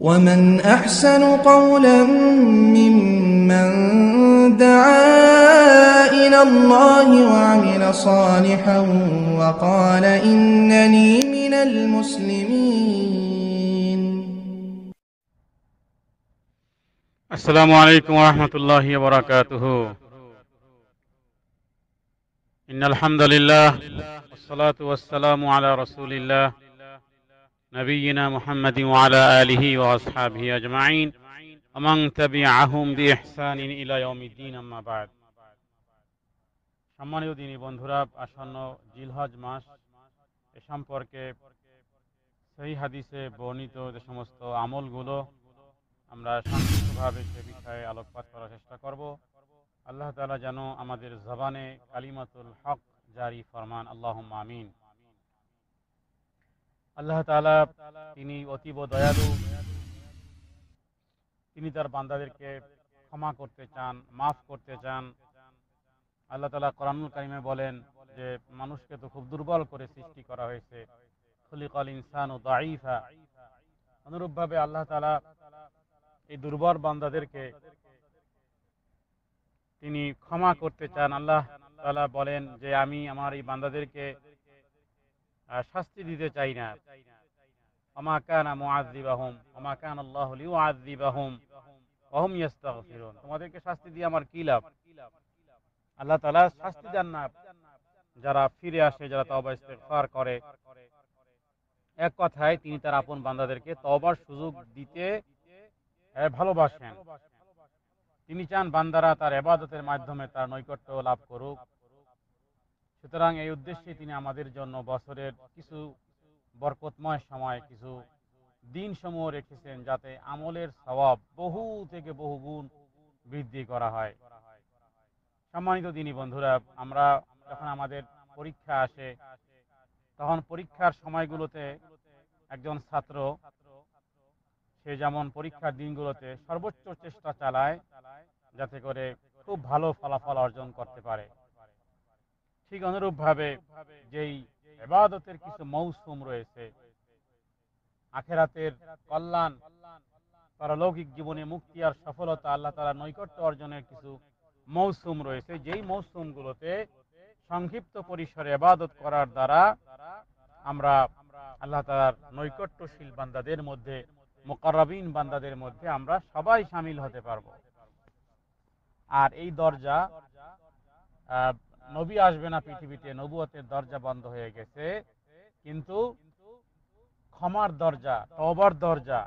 ومن أحسن قولا ممن دعا إلى الله وعمل صالحا وقال إنني من المسلمين السلام عليكم ورحمة الله وبركاته إن الحمد لله والصلاة والسلام على رسول الله نبينا محمد وعلى آله وأصحابه أجمعين ومن تبعهم بإحسان إلى يوم الدين أما بعد সম্মানীয় দিনী বন্ধুরা আসন্ন জিলহজ মাস এ সম্পর্কে সেই হাদিসে বর্ণিত যে সমস্ত আমলগুলো আমরা সংক্ষিপ্তভাবে সে বিষয়ে আলোকপাত করার চেষ্টা করব আল্লাহ তালা যেন আমাদের জবানে কালিমাতুল হক জারি ফরমান আল্লাহ আমিন আল্লাহ তালা তিনি অতীব দয়ালু তিনি তার বান্দাদেরকে ক্ষমা করতে চান মাফ করতে চান আল্লাহ তালা করানুল কারিমে বলেন যে মানুষকে তো খুব দুর্বল করে সৃষ্টি করা হয়েছে খলিকল ইনসান ও দাইফা অনুরূপভাবে আল্লাহ তালা এই দুর্বল বান্দাদেরকে তিনি ক্ষমা করতে চান আল্লাহ তালা বলেন যে আমি আমার এই বান্দাদেরকে শাস্তি দিতে চাই না আমা কানা মুআযিবাহুম আমা তোমাদেরকে শাস্তি দিয়ে আমার কি লাভ আল্লাহ তালা শাস্তি দেন না যারা ফিরে আসে যারা তওবা করে এক কথায় তিনি তার আপন বান্দাদেরকে তবার সুযোগ দিতে ভালোবাসেন তিনি চান বান্দারা তার এবাদতের মাধ্যমে তার নৈকট্য লাভ করুক সুতরাং এই উদ্দেশ্যে তিনি আমাদের জন্য বছরের কিছু বরকতময় সময় কিছু দিন সমূহ রেখেছেন যাতে আমলের স্বভাব বহু থেকে বহু গুণ বৃদ্ধি করা হয় সম্মানিত দিনী বন্ধুরা আমরা যখন আমাদের পরীক্ষা আসে তখন পরীক্ষার সময়গুলোতে একজন ছাত্র সে যেমন পরীক্ষার দিনগুলোতে সর্বোচ্চ চেষ্টা চালায় যাতে করে খুব ভালো ফলাফল অর্জন করতে পারে ঠিক অনুরূপভাবে যেই এবাদতের কিছু মৌসুম রয়েছে আখেরাতের কল্যাণ পারলৌকিক জীবনে মুক্তি আর সফলতা আল্লাহ তালা নৈকট্য অর্জনের কিছু মৌসুম রয়েছে যেই মৌসুমগুলোতে সংক্ষিপ্ত পরিসরে এবাদত করার দ্বারা আমরা আল্লাহ তালার নৈকট্যশীল বান্দাদের মধ্যে মোকারবিন বান্দাদের মধ্যে আমরা সবাই সামিল হতে পারব আর এই দরজা নবী আসবে না পৃথিবীতে নবুয়তের দরজা বন্ধ হয়ে গেছে কিন্তু ক্ষমার দরজা তবার দরজা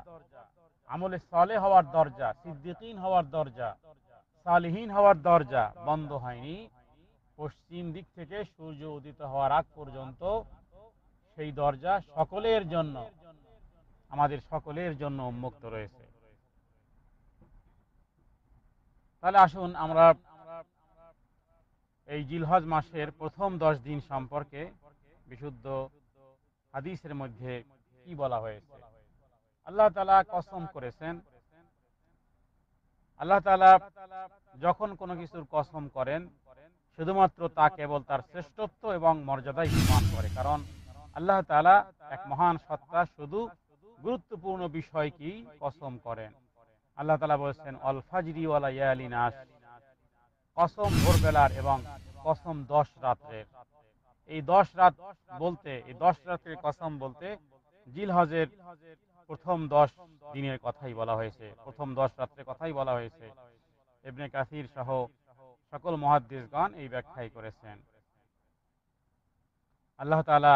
আমলে সালে হওয়ার দরজা সিদ্দিকীন হওয়ার দরজা সালহীন হওয়ার দরজা বন্ধ হয়নি পশ্চিম দিক থেকে সূর্য উদিত হওয়ার আগ পর্যন্ত সেই দরজা সকলের জন্য আমাদের সকলের জন্য উন্মুক্ত রয়েছে তাহলে আসুন আমরা এই জিলহজ মাসের প্রথম দশ দিন সম্পর্কে বিশুদ্ধ হাদিসের মধ্যে কি বলা হয়েছে আল্লাহ তালা কসম করেছেন আল্লাহ তালা যখন কোনো কিছুর কসম করেন শুধুমাত্র তা কেবল তার শ্রেষ্ঠত্ব এবং মর্যাদাই প্রমাণ করে কারণ আল্লাহ তালা এক মহান সত্তা শুধু গুরুত্বপূর্ণ বিষয় কি কসম করেন আল্লাহ তালা বলেছেন অলফাজরি ওয়ালা ইয়ালিন কসম ভোরবেলার এবং কসম দশ রাত্রের এই দশ রাত বলতে এই দশ রাত্রের কসম বলতে জিল হজের প্রথম দশ দিনের কথাই বলা হয়েছে প্রথম দশ রাত্রের কথাই বলা হয়েছে এবনে কাসির সহ সকল মহাদ্দেশগণ এই ব্যাখ্যাই করেছেন আল্লাহ তালা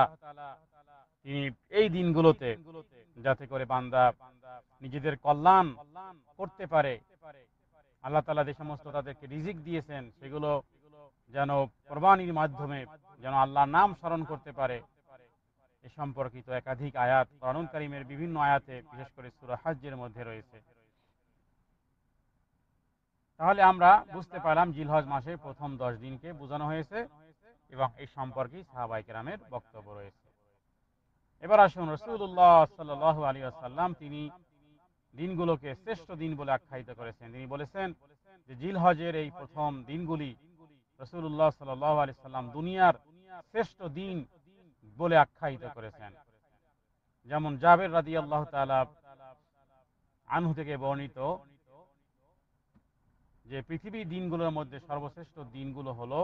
তিনি এই দিনগুলোতে যাতে করে বান্দা নিজেদের কল্যাণ করতে পারে আল্লাহ তালা যে সমস্ত তাদেরকে রিজিক দিয়েছেন সেগুলো যেন কোরবানির মাধ্যমে যেন আল্লাহর নাম স্মরণ করতে পারে এ সম্পর্কিত একাধিক আয়াত করণ করিমের বিভিন্ন আয়াতে বিশেষ করে সুরাহাজ্যের মধ্যে রয়েছে তাহলে আমরা বুঝতে পারলাম জিলহজ মাসের প্রথম দশ দিনকে বোঝানো হয়েছে এবং এই সম্পর্কে সাহাবাইকেরামের বক্তব্য রয়েছে এবার আসুন রসুল্লাহ সাল আলী আসাল্লাম তিনি দিনগুলোকে শ্রেষ্ঠ দিন বলে আখ্যায়িত করেছেন তিনি বলেছেন যে জিল হজের এই প্রথম দিনগুলি রসুল্লাহ সাল্লি সাল্লাম দুনিয়ার শ্রেষ্ঠ দিন বলে আখ্যায়িত করেছেন যেমন জাবের রাদি আল্লাহ তালা আনহু থেকে বর্ণিত যে পৃথিবী দিনগুলোর মধ্যে সর্বশ্রেষ্ঠ দিনগুলো হলো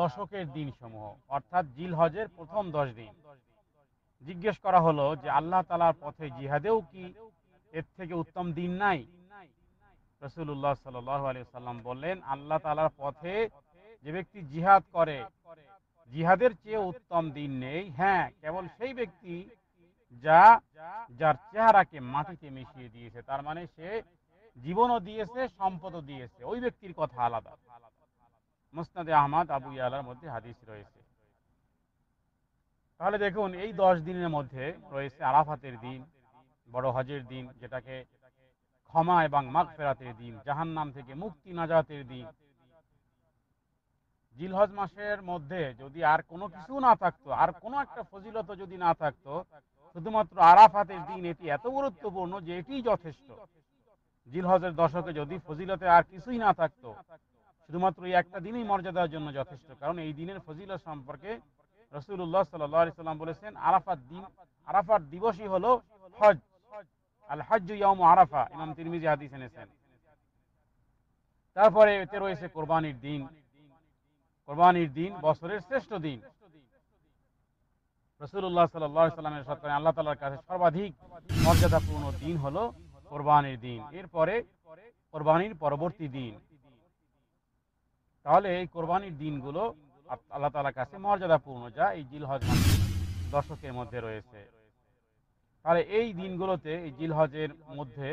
দশকের দিনসমূহ অর্থাৎ জিল হজের প্রথম দশ দিন জিজ্ঞেস করা হলো যে আল্লাহ তালার পথে জিহাদেও কি এর থেকে উত্তম দিন নাই রসুল্লাহ সাল্লাম বললেন আল্লাহ তালার পথে যে ব্যক্তি জিহাদ করে জিহাদের চেয়ে উত্তম দিন নেই হ্যাঁ কেবল সেই ব্যক্তি যা যার চেহারাকে মাটিতে মিশিয়ে দিয়েছে তার মানে সে জীবনও দিয়েছে সম্পদও দিয়েছে ওই ব্যক্তির কথা আলাদা মুস্তাদে আহমদ আবু ইয়ালার মধ্যে হাদিস রয়েছে তাহলে দেখুন এই দশ দিনের মধ্যে রয়েছে আরাফাতের দিন বড় হজের দিন যেটাকে ক্ষমা এবং মাঘ ফেরাতের দিন জাহান নাম থেকে মুক্তি নাজাতের দিন জিলহজ মাসের মধ্যে যদি আর কোনো কিছু না থাকতো আর কোনো একটা ফজিলত যদি না থাকতো শুধুমাত্র আরাফাতের দিন এটি এত গুরুত্বপূর্ণ যে এটি যথেষ্ট জিলহজের দশকে যদি ফজিলতে আর কিছুই না থাকতো শুধুমাত্র এই একটা দিনই মর্যাদার জন্য যথেষ্ট কারণ এই দিনের ফজিলত সম্পর্কে রসুল্লাহ সাল্লাম বলেছেন আরাফাত দিন আরাফাত দিবসই হল হজ আল হজ আরাফা ইমাম তিরমিজি হাদিস এনেছেন তারপরে এতে রয়েছে কোরবানির দিন কোরবানির দিন বছরের শ্রেষ্ঠ দিন রসুল্লাহ সাল্লামের আল্লাহ তালার কাছে সর্বাধিক মর্যাদাপূর্ণ দিন হলো কোরবানির দিন এরপরে কোরবানির পরবর্তী দিন তাহলে এই কোরবানির দিনগুলো আল্লাহ তালার কাছে মর্যাদাপূর্ণ যা এই জিল হজ দর্শকের মধ্যে রয়েছে তাহলে এই দিনগুলোতে এই জিল হজের মধ্যে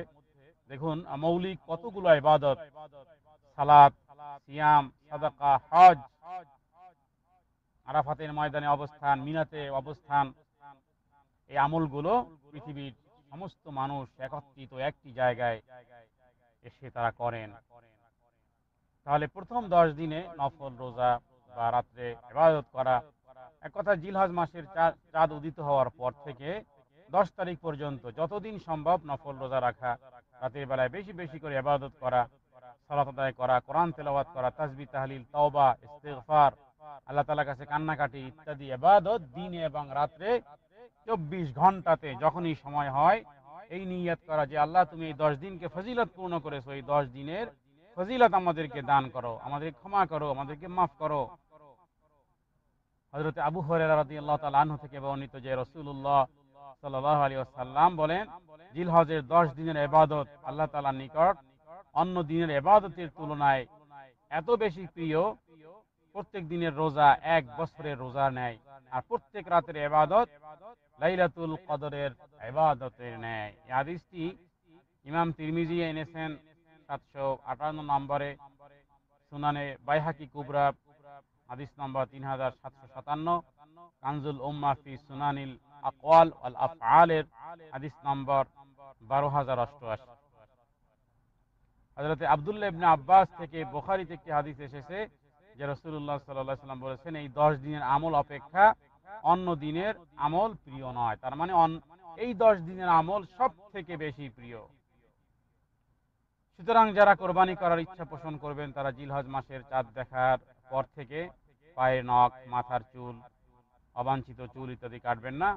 দেখুন মৌলিক কতগুলো ইবাদত সালাদ সিয়াম সাদাকা হজ আরাফাতের ময়দানে অবস্থান মিনাতে অবস্থান এই আমলগুলো পৃথিবীর সমস্ত মানুষ একত্রিত একটি জায়গায় এসে তারা করেন তাহলে প্রথম দশ দিনে নফল রোজা বা রাত্রে হেফাজত করা এক কথা জিলহাজ মাসের চাঁদ উদিত হওয়ার পর থেকে দশ তারিখ পর্যন্ত যতদিন সম্ভব নফল রোজা রাখা রাতের বেলায় বেশি বেশি করে ইবাদত করা সালাত আদায় করা কোরআন তেলাবাদ করা তাজবি তাহলিল তওবা ইস্তেগফার আল্লাহ তালা কাছে কান্নাকাটি ইত্যাদি এবাদত দিনে এবং রাত্রে চব্বিশ ঘন্টাতে যখনই সময় হয় এই নিয়াত করা যে আল্লাহ তুমি এই দশ দিনকে ফজিলত পূর্ণ করেছো এই দশ দিনের ফজিলত আমাদেরকে দান করো আমাদেরকে ক্ষমা করো আমাদেরকে মাফ করো হজরত আবু হরি থেকে বর্ণিত যে রসুল্লাহ সাল্লাহ আলী আসাল্লাম বলেন জিল হজের দশ দিনের এবাদত আল্লাহ তালার নিকট অন্য দিনের এবাদতের তুলনায় এত বেশি প্রিয় প্রত্যেক দিনের রোজা এক বছরের রোজা নেয় আর প্রত্যেক রাতের এবাদত লাইলাতুল কদরের এবাদতের নেয় হাদিসটি ইমাম তিরমিজি এনেছেন সাতশো আটান্ন নম্বরে সুনানে বাইহাকি কুবরা হাদিস নম্বর তিন হাজার সাতশো সাতান্ন কানজুল উম্মাফি সুনানিল আকাল আল আফআলের হাদিস নম্বর বারো হাজার অষ্টআশি হজরত আবদুল্লাহ ইবনে আব্বাস থেকে বোখারিতে একটি হাদিস এসেছে যে রসুল্লাহ সাল্লাহ সাল্লাম বলেছেন এই দশ দিনের আমল অপেক্ষা অন্য দিনের আমল প্রিয় নয় তার মানে এই দশ দিনের আমল সব থেকে বেশি প্রিয় সুতরাং যারা কোরবানি করার ইচ্ছা পোষণ করবেন তারা জিলহজ মাসের চাঁদ দেখার পর থেকে পায়ের নখ মাথার চুল অবাঞ্ছিত চুল ইত্যাদি কাটবেন না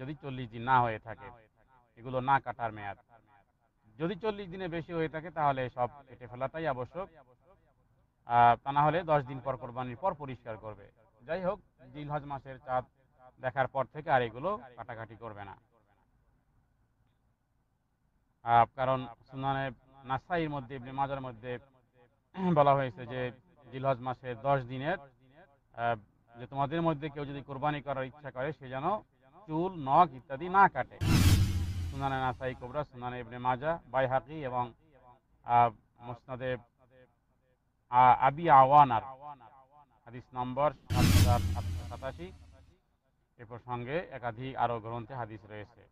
যদি চল্লিশ দিন না হয়ে থাকে এগুলো না কাটার মেয়াদ যদি চল্লিশ দিনে বেশি হয়ে থাকে তাহলে সব কেটে ফেলাটাই আবশ্যক তা না হলে দশ দিন পর কোরবানির পর পরিষ্কার করবে যাই হোক জিলহজ মাসের চাঁদ দেখার পর থেকে আর এগুলো কাটাকাটি করবে না কারণ সুনানে নাসাইয়ের মধ্যে ইবনে মাজার মধ্যে বলা হয়েছে যে জিলহজ মাসের দশ দিনের যে তোমাদের মধ্যে কেউ যদি কোরবানি করার ইচ্ছা করে সে যেন চুল নখ ইত্যাদি না কাটে সুনানে নাসাই কোবরা সুনানে ইবনে মাজা বাই বাইহাকি এবং মোসনাদে আবি আওয়ানার হাদিস নম্বর সাত হাজার সাতশো সাতাশি এ প্রসঙ্গে একাধিক আরও গ্রন্থে হাদিস রয়েছে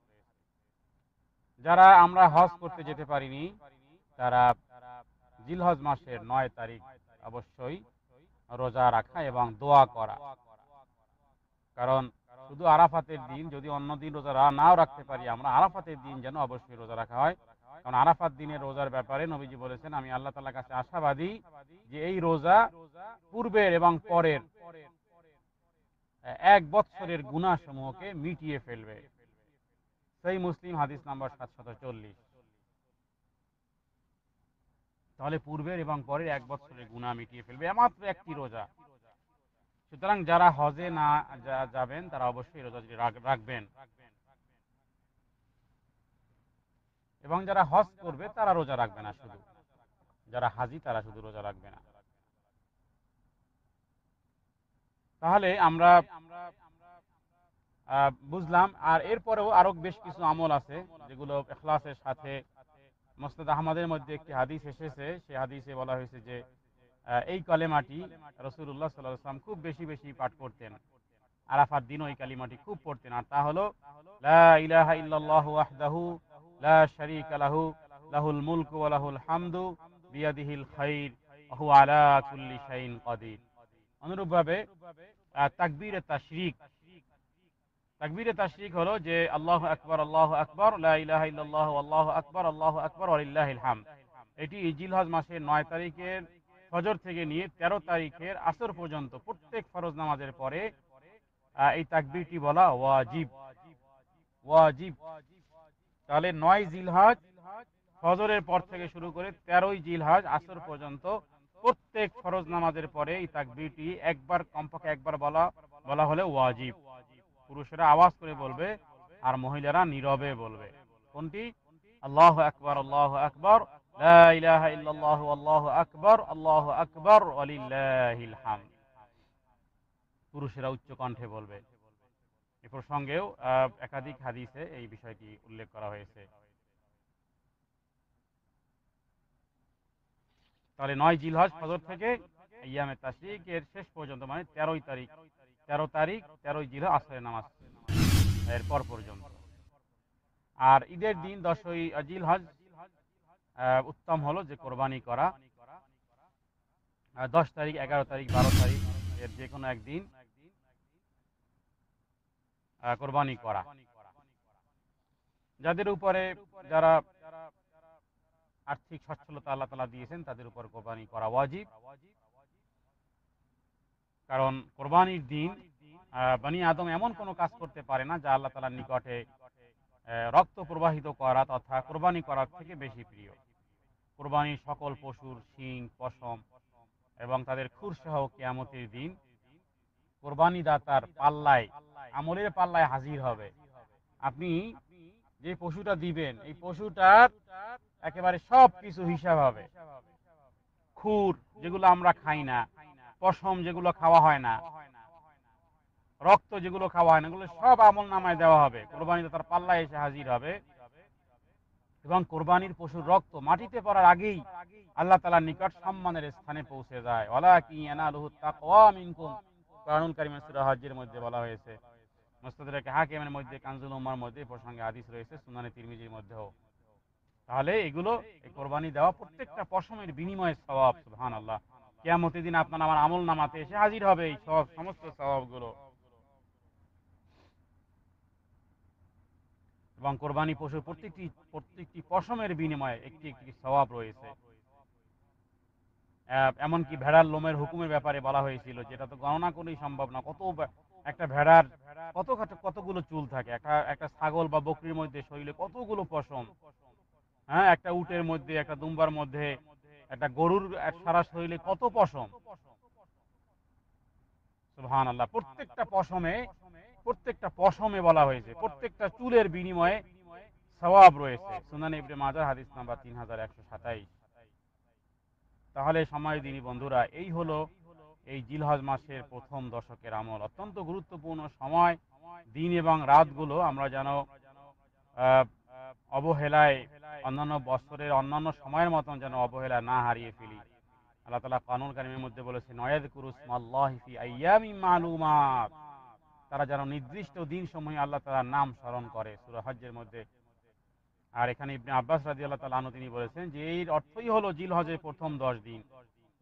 যারা আমরা হজ করতে যেতে পারিনি তারা জিলহজ মাসের নয় তারিখ অবশ্যই রোজা রাখা এবং দোয়া করা কারণ শুধু আরাফাতের দিন যদি অন্য দিন রোজা নাও রাখতে পারি আমরা আরাফাতের দিন যেন অবশ্যই রোজা রাখা হয় কারণ আরাফাত দিনের রোজার ব্যাপারে নবীজি বলেছেন আমি আল্লাহ তালার কাছে আশাবাদী যে এই রোজা পূর্বের এবং পরের এক বৎসরের গুণাসমূহকে মিটিয়ে ফেলবে সেই মুসলিম হাদিস নাম্বার সাতশত চল্লিশ তাহলে পূর্বের এবং পরের এক বছরের গুণা মিটিয়ে ফেলবে এমাত্র একটি রোজা সুতরাং যারা হজে না যাবেন তারা অবশ্যই রোজা রাখবেন এবং যারা হজ করবে তারা রোজা রাখবে না শুধু যারা হাজি তারা শুধু রোজা রাখবে না তাহলে আমরা বুঝলাম আর এরপরেও আরো বেশ কিছু আমল আছে যেগুলো এখলাসের সাথে মোস্তাদ আহমদের মধ্যে একটি হাদিস এসেছে সেই হাদিসে বলা হয়েছে যে এই কলেমাটি রসুল্লাহ সাল্লাহ আসলাম খুব বেশি বেশি পাঠ করতেন আরাফার দিন ওই কালিমাটি খুব পড়তেন আর তা হলো লা ইলাহা লা লাহুল ওয়া লাহুল হামদু বিয়াদিহিল খাইর ওয়া হুয়া আলা কুল্লি শাইইন কাদির অনুরূপভাবে তাশরিক তাকবিরে তাশরিক হলো যে আল্লাহ আকবর আল্লাহ আকবর আল্লাহ আল্লাহ আকবর আল্লাহ আকবর আলিল্লাহাম এটি জিলহজ মাসের নয় তারিখের ফজর থেকে নিয়ে ১৩ তারিখের আসর পর্যন্ত প্রত্যেক ফরজ নামাজের পরে এই তাকবিরটি বলা ওয়াজিব ওয়াজিব তাহলে নয় জিলহাজ ফজরের পর থেকে শুরু করে তেরোই জিলহাজ আসর পর্যন্ত প্রত্যেক ফরজ নামাজের পরে এই তাকবিরটি একবার কমপক্ষে একবার বলা বলা হলে ওয়াজিব পুরুষেরা আওয়াজ করে বলবে আর মহিলারা নীরবে বলবে কোনটি আল্লাহ আকবর আল্লাহ আকবর আল্লাহ আকবর আল্লাহ আকবর পুরুষেরা উচ্চ কণ্ঠে বলবে এ প্রসঙ্গেও একাধিক হাদিসে এই বিষয়টি উল্লেখ করা হয়েছে তাহলে নয় জিলহজ সদর থেকে ইয়ামে তাসিক এর শেষ পর্যন্ত মানে তেরোই তারিখ তেরো তারিখ তেরোই জিরো আসরের নামাজ এর পর পর্যন্ত আর ঈদের দিন দশই জিল হজ উত্তম হলো যে কোরবানি করা দশ তারিখ এগারো তারিখ বারো তারিখ এর যে কোনো একদিন কোরবানি করা যাদের উপরে যারা আর্থিক সচ্ছলতা আল্লাহ তালা দিয়েছেন তাদের উপর কোরবানি করা ওয়াজিব কারণ কোরবানির দিন বানি আদম এমন কোনো কাজ করতে পারে না যা আল্লাহ তালার নিকটে রক্ত প্রবাহিত করা তথা কোরবানি করার থেকে বেশি প্রিয় কোরবানির সকল পশুর শিং পশম এবং তাদের খুরসহ কেয়ামতির দিন কোরবানি দাতার পাল্লায় আমলের পাল্লায় হাজির হবে আপনি যে পশুটা দিবেন এই পশুটার একেবারে সব কিছু হিসাব হবে খুর যেগুলো আমরা খাই না পশম যেগুলো খাওয়া হয় না রক্ত যেগুলো খাওয়া হয় না এগুলো সব আমল নামায় দেওয়া হবে কোরবানিতে তার পাল্লা এসে হাজির হবে এবং কোরবানির পশুর রক্ত মাটিতে পড়ার আগেই আল্লাহ তালার নিকট সম্মানের স্থানে পৌঁছে যায় ওলা কি হাজির মধ্যে বলা হয়েছে মোস্তাদেরকে হাকিমের মধ্যে কানজুল উম্মার মধ্যে প্রসঙ্গে আদিস রয়েছে সুনানি তিরমিজির মধ্যেও তাহলে এগুলো কোরবানি দেওয়া প্রত্যেকটা পশমের বিনিময়ের স্বভাব সুহান আল্লাহ কেমতি দিন আপনার আমার আমল নামাতে এসে হাজির হবে এই সব সমস্ত স্বভাবগুলো এবং কোরবানি পশু প্রত্যেকটি প্রত্যেকটি পশমের বিনিময়ে একটি একটি স্বভাব রয়েছে এমনকি ভেড়ার লোমের হুকুমের ব্যাপারে বলা হয়েছিল যেটা তো গণনা করেই সম্ভব না কত একটা ভেড়ার কত কতগুলো চুল থাকে একটা একটা ছাগল বা বকরির মধ্যে শরীরে কতগুলো পশম হ্যাঁ একটা উটের মধ্যে একটা দুম্বার মধ্যে একটা গরুর সারা শরীরে কত পশম সুহান আল্লাহ প্রত্যেকটা পশমে প্রত্যেকটা পশমে বলা হয়েছে প্রত্যেকটা চুলের বিনিময়ে সবাব রয়েছে সুনান ইবনে মাজার হাদিস নাম্বার তিন হাজার একশো সাতাইশ তাহলে সময় দিনী বন্ধুরা এই হলো এই জিলহজ মাসের প্রথম দশকের আমল অত্যন্ত গুরুত্বপূর্ণ সময় দিন এবং রাতগুলো আমরা যেন অবহেলায় অন্যান্য বছরের অন্যান্য সময়ের মতন যেন অবহেলা না হারিয়ে ফেলি আল্লাহ তালা কানুন কানিমের মধ্যে বলেছে নয়াদ কুরুস আইয়ামি মালুমাত তারা যেন নির্দিষ্ট দিন সময় আল্লাহ তালার নাম স্মরণ করে সুরাহজ্জের মধ্যে আর এখানে ইবনে আব্বাস রাজি আল্লাহ তালা তিনি বলেছেন যে এই অর্থই হলো জিল হজের প্রথম দশ দিন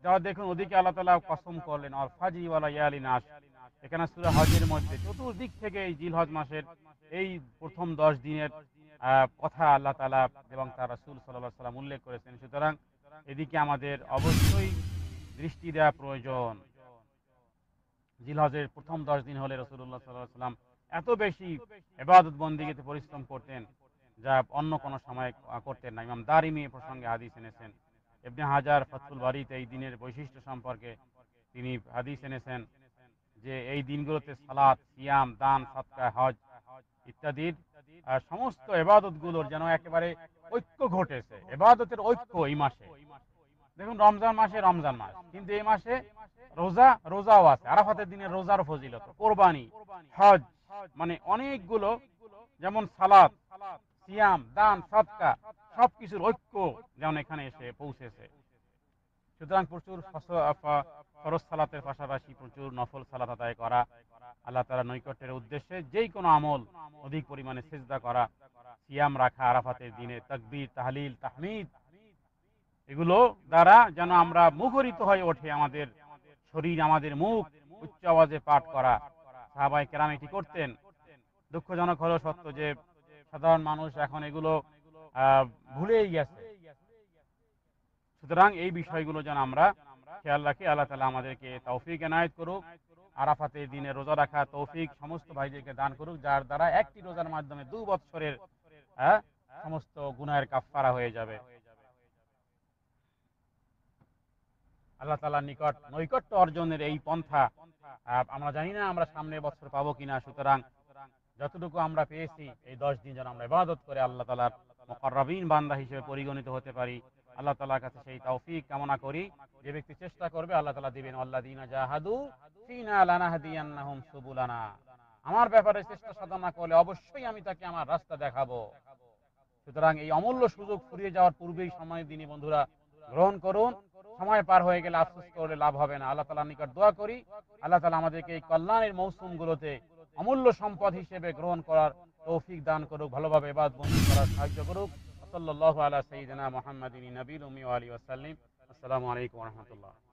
যারা দেখুন ওদিকে আল্লাহ তালা কসম করলেন আর ফাজি ওয়ালা ইয়ালি নাস এখানে সুরা মধ্যে চতুর্দিক থেকে এই জিল হজ মাসের এই প্রথম দশ দিনের কথা আল্লাহ তালা এবং তার রাসুল সাল্লাহ সাল্লাম উল্লেখ করেছেন সুতরাং এদিকে আমাদের অবশ্যই দৃষ্টি দেওয়া প্রয়োজন জিলহজের প্রথম দশ দিন হলে রসুল্লাহ সাল্লাহ সাল্লাম এত বেশি এবাদত বন্দিগিতে পরিশ্রম করতেন যা অন্য কোনো সময় করতেন না ইমাম দারিমি প্রসঙ্গে হাদিস এনেছেন এমনি হাজার ফতুল বাড়িতে এই দিনের বৈশিষ্ট্য সম্পর্কে তিনি হাদিস এনেছেন যে এই দিনগুলোতে সালাদ সিয়াম দান সৎকা হজ ইত্যাদির সমস্ত এবাদত গুলোর যেন একেবারে ঐক্য ঘটেছে এবাদতের ঐক্য এই মাসে দেখুন রমজান মাসে রমজান মাস কিন্তু এই মাসে রোজা রোজাও আছে আরাফাতের দিনে রোজার ফজিলত কোরবানি হজ মানে অনেকগুলো যেমন সালাদ সিয়াম দান সৎকা সবকিছুর ঐক্য যেমন এখানে এসে পৌঁছেছে সুতরাং প্রচুর ফরজ সালাতের পাশাপাশি প্রচুর নফল সালাত আদায় করা আল্লাহ তালা নৈকট্যের উদ্দেশ্যে যেই কোনো আমল অধিক পরিমাণে সেজদা করা সিয়াম রাখা আরাফাতের দিনে তকবির তাহলিল তাহমিদ এগুলো দ্বারা যেন আমরা মুখরিত হয়ে ওঠে আমাদের শরীর আমাদের মুখ উচ্চ আওয়াজে পাঠ করা সাহাবাই কেরাম এটি করতেন দুঃখজনক হলো সত্য যে সাধারণ মানুষ এখন এগুলো ভুলেই গেছে সুতরাং এই বিষয়গুলো যেন আমরা খেয়াল রাখি আল্লাহ তালা আমাদেরকে তৌফিক এনায়ত করুক আরাফাতে দিনে রোজা রাখা তৌফিক সমস্ত ভাইদেরকে দান করুক যার দ্বারা একটি রোজার মাধ্যমে দু বছরের হ্যাঁ, সমস্ত গুনাহের কাফারা হয়ে যাবে আল্লাহ তালার নিকট নৈকট্য অর্জনের এই পন্থা আমরা জানি না আমরা সামনে বছর পাবো কিনা সুতরাং যতটুকু আমরা পেয়েছি এই দশ দিন যেন আমরা ইবাদত করে আল্লাহ তালার মকরবিন বান্দা হিসেবে পরিগণিত হতে পারি আল্লাহ তালার কাছে সেই তৌফিক কামনা করি যে ব্যক্তি চেষ্টা করবে আল্লাহ তালা দিবেন আল্লাহ দিনা জাহাদু ফিনালানাহাদিয়ান্নাহুম সুবুলানা আমার ব্যাপারে চেষ্টা সাধনা করলে অবশ্যই আমি তাকে আমার রাস্তা দেখাবো সুতরাং এই অমূল্য সুযোগ ফুরিয়ে যাওয়ার পূর্বেই সময় দিনে বন্ধুরা গ্রহণ করুন সময় পার হয়ে গেলে আফসোস করলে লাভ হবে না আল্লাহ তালার নিকট দোয়া করি আল্লাহ তালা আমাদেরকে এই কল্যাণের মৌসুম গুলোতে অমূল্য সম্পদ হিসেবে গ্রহণ করার তৌফিক দান করুক ভালোভাবে এবার বন্ধু করার সাহায্য করুক وصلى الله على سيدنا محمد النبي الأمي وآله وسلم السلام عليكم ورحمة الله